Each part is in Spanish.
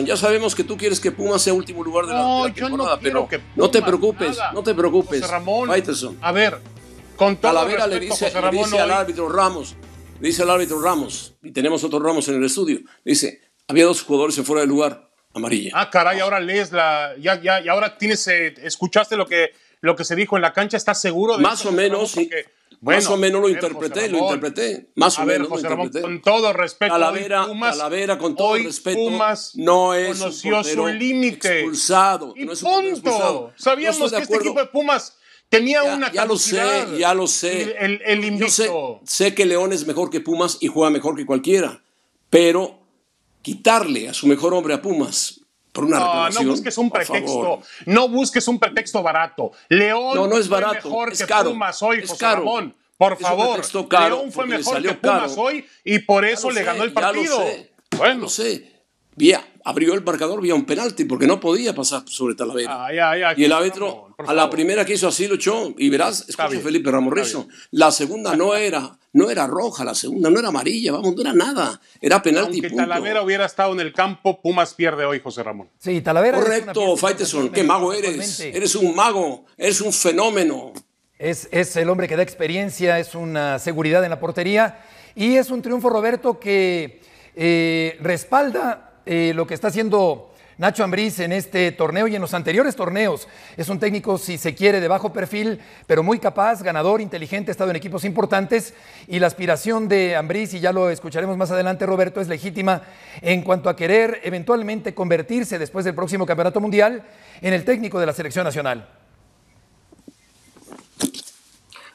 Ya sabemos que tú quieres que Pumas sea último lugar de la, no, temporada, pero no te preocupes, no te preocupes. Ramón, a ver, con todo le dice, al árbitro Ramos, dice al árbitro Ramos, y tenemos otro Ramos en el estudio, dice, había dos jugadores fuera de lugar, amarilla. Ah, caray, ahora lees la, ya, ya, y ahora tienes, eh, escuchaste lo que, lo que se dijo en la cancha, ¿estás seguro de Más o menos, más o menos lo interpreté, lo interpreté. Más o menos lo interpreté, con todo respeto, a la vera con todo respeto, Pumas no es un su límite. Expulsado. no es punto. Expulsado. Sabíamos que este equipo de Pumas tenía una ya lo sé, ya lo sé. El, el Yo sé, sé que León es mejor que Pumas y juega mejor que cualquiera, pero quitarle a su mejor hombre a Pumas no, no busques un pretexto. No busques un pretexto barato. León fue mejor que Pumas hoy, José Ramón. Por favor, León fue mejor que Pumas hoy y por eso le ganó el partido. bueno, sé abrió el marcador vía un penalti porque no podía pasar sobre Talavera. Ah, y el árbitro a la primera que hizo así lo y verás, escucha Felipe Rizzo, la segunda no era no era roja, la segunda no era amarilla, vamos, no era nada, era penalti Aunque Talavera hubiera estado en el campo, Pumas pierde hoy, José Ramón. Sí, Talavera. Correcto, Faiteson, qué mago eres. Eres un mago, eres un fenómeno. Es, el hombre que da experiencia, es una seguridad en la portería y es un triunfo, Roberto, que eh, respalda eh, lo que está haciendo Nacho Ambriz en este torneo y en los anteriores torneos. Es un técnico, si se quiere, de bajo perfil, pero muy capaz, ganador, inteligente, ha estado en equipos importantes y la aspiración de Ambriz, y ya lo escucharemos más adelante, Roberto, es legítima en cuanto a querer eventualmente convertirse después del próximo Campeonato Mundial en el técnico de la selección nacional.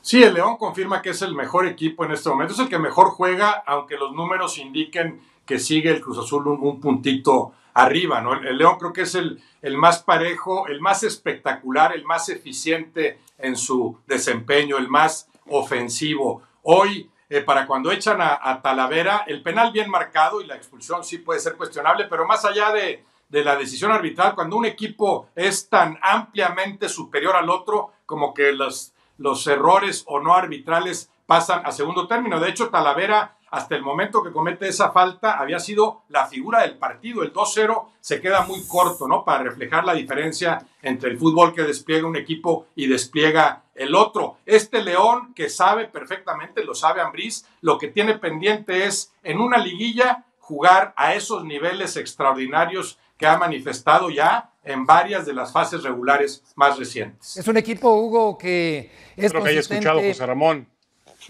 Sí, el León confirma que es el mejor equipo en este momento, es el que mejor juega, aunque los números indiquen que sigue el Cruz Azul un, puntito arriba, ¿no? El, León creo que es el, el, más parejo, el más espectacular, el más eficiente en su desempeño, el más ofensivo. Hoy, eh, para cuando echan a, Talavera, el penal bien marcado y la expulsión sí puede ser cuestionable, pero más allá de, la decisión arbitral, cuando un equipo es tan ampliamente superior al otro, como que los, los errores o no arbitrales pasan a segundo término. De hecho, Talavera hasta el momento que comete esa falta había sido la figura del partido. El 2-0 se queda muy corto, ¿no? Para reflejar la diferencia entre el fútbol que despliega un equipo y despliega el otro. Este León que sabe perfectamente, lo sabe Ambriz, lo que tiene pendiente es en una liguilla jugar a esos niveles extraordinarios que ha manifestado ya en varias de las fases regulares más recientes. Es un equipo, Hugo, que es que haya escuchado José Ramón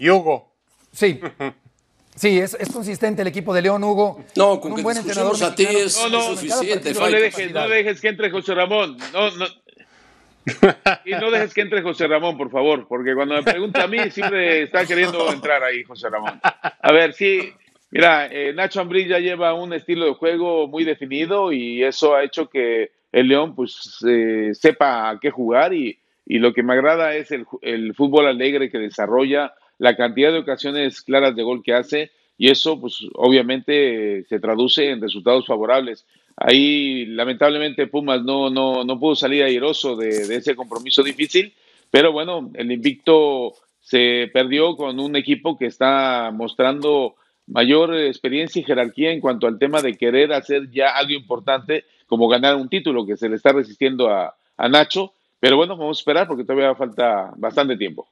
y Hugo. Sí, Sí, es, consistente el equipo de León, Hugo. No, con un buen entrenador a ti es, no, suficiente. No dejes, no dejes, que entre José Ramón. No, no. Y no dejes que entre José Ramón, por favor, porque cuando me pregunta a mí siempre está queriendo entrar ahí José Ramón. A ver, sí, mira, eh, Nacho Ambriz ya lleva un estilo de juego muy definido y eso ha hecho que el León pues eh, sepa a qué jugar y, y, lo que me agrada es el, el fútbol alegre que desarrolla la cantidad de ocasiones claras de gol que hace y eso pues obviamente se traduce en resultados favorables. Ahí lamentablemente Pumas no, no, pudo salir airoso de, ese compromiso difícil, pero bueno, el invicto se perdió con un equipo que está mostrando mayor experiencia y jerarquía en cuanto al tema de querer hacer ya algo importante como ganar un título que se le está resistiendo a, a Nacho. Pero bueno, vamos a esperar porque todavía falta bastante tiempo.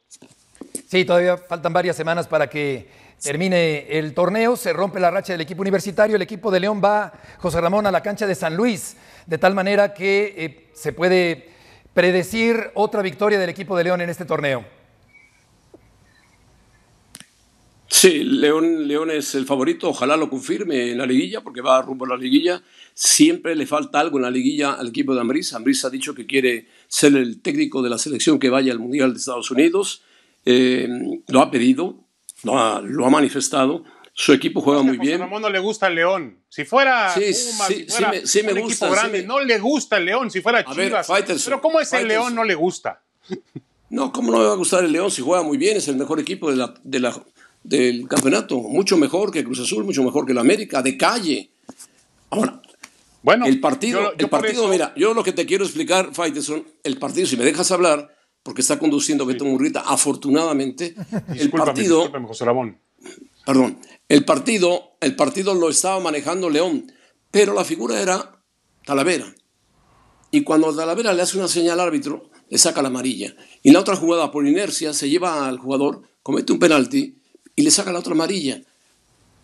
Sí, todavía faltan varias semanas para que termine el torneo, se rompe la racha del equipo universitario, el equipo de León va, José Ramón, a la cancha de San Luis, de tal manera que eh, se puede predecir otra victoria del equipo de León en este torneo. Sí, León, León es el favorito, ojalá lo confirme en la liguilla, porque va rumbo a la liguilla. Siempre le falta algo en la liguilla al equipo de Ambriz. Ambriz ha dicho que quiere ser el técnico de la selección que vaya al Mundial de Estados Unidos eh, lo ha pedido, lo ha, manifestado. Su equipo juega muy bien. Ramón no le gusta el León. Si fuera me, gusta, grande, no le gusta el León. Si fuera Chivas. pero ¿cómo es el León no le gusta? No, ¿cómo no le va a gustar el León si juega muy bien? Es el mejor equipo de del campeonato. Mucho mejor que Cruz Azul, mucho mejor que el América, de calle. Ahora, bueno, el partido, el partido mira, yo lo que te quiero explicar, Faiteson, el partido, si me dejas hablar, porque está conduciendo Beto Murrieta, afortunadamente, el partido... Perdón, el partido, el partido lo estaba manejando León, pero la figura era Talavera. Y cuando Talavera le hace una señal al árbitro, le saca la amarilla. Y la otra jugada, por inercia, se lleva al jugador, comete un penalti y le saca la otra amarilla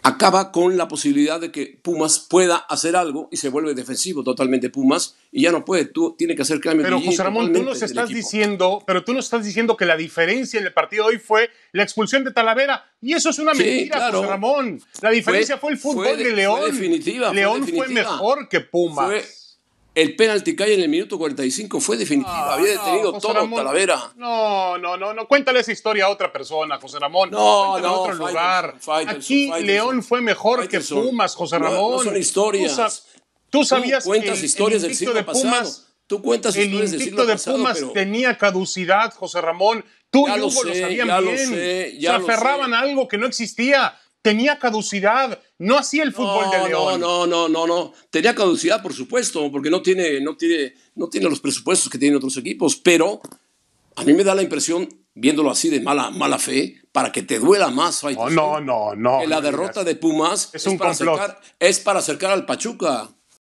acaba con la posibilidad de que Pumas pueda hacer algo y se vuelve defensivo totalmente Pumas y ya no puede, tú tiene que hacer cambios. Pero José Ramón, tú nos estás diciendo, pero tú nos estás diciendo que la diferencia en el partido de hoy fue la expulsión de Talavera y eso es una mentira, José Ramón. La diferencia fue, el fútbol de, León. León fue mejor que Pumas el penalti cae en el minuto 45 fue definitivo. Ah, Había detenido todo Talavera. No, no, no, no. Cuéntale esa historia a otra persona, José Ramón. No, no. otro lugar. Aquí León fue mejor que Pumas, José Ramón. No, son historias. Tú, sabías tú cuentas que historias el, del siglo de Pumas. Tú cuentas el historias de Pumas tenía caducidad, José Ramón. Tú y Hugo lo, sabían bien. Se aferraban a algo que no existía tenía caducidad, no hacía el fútbol de León. No, no, no, no, Tenía caducidad, por supuesto, porque no tiene, no tiene, no tiene los presupuestos que tienen otros equipos, pero a mí me da la impresión, viéndolo así de mala, mala fe, para que te duela más. Oh, no, no, no. Que la derrota de Pumas es, un para, es para acercar al Pachuca.